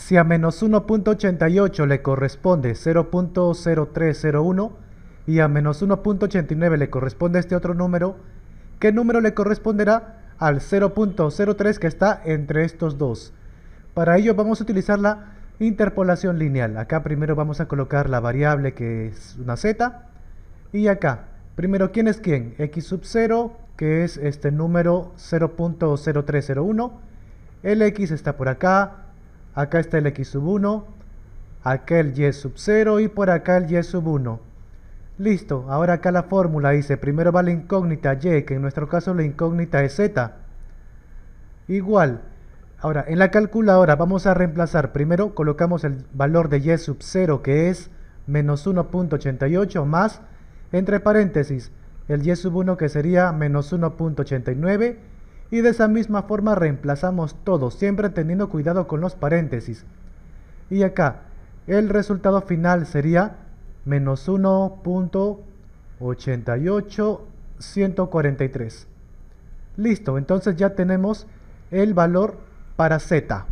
Si a menos 1.88 le corresponde 0.0301 y a menos 1.89 le corresponde este otro número, ¿qué número le corresponderá al 0.03 que está entre estos dos? Para ello vamos a utilizar la interpolación lineal. Acá primero vamos a colocar la variable que es una z y acá, primero quién es quién, x sub 0 que es este número 0.0301, el x está por acá, acá está el x sub 1, acá el y sub 0 y por acá el y sub 1. Listo, ahora acá la fórmula dice, primero va la incógnita y, que en nuestro caso la incógnita es z. Igual, ahora en la calculadora vamos a reemplazar, primero colocamos el valor de y sub 0 que es menos 1.88 más, entre paréntesis, el y sub 1 que sería menos 1.89 y de esa misma forma reemplazamos todo, siempre teniendo cuidado con los paréntesis. Y acá, el resultado final sería menos 1.88143. Listo, entonces ya tenemos el valor para z.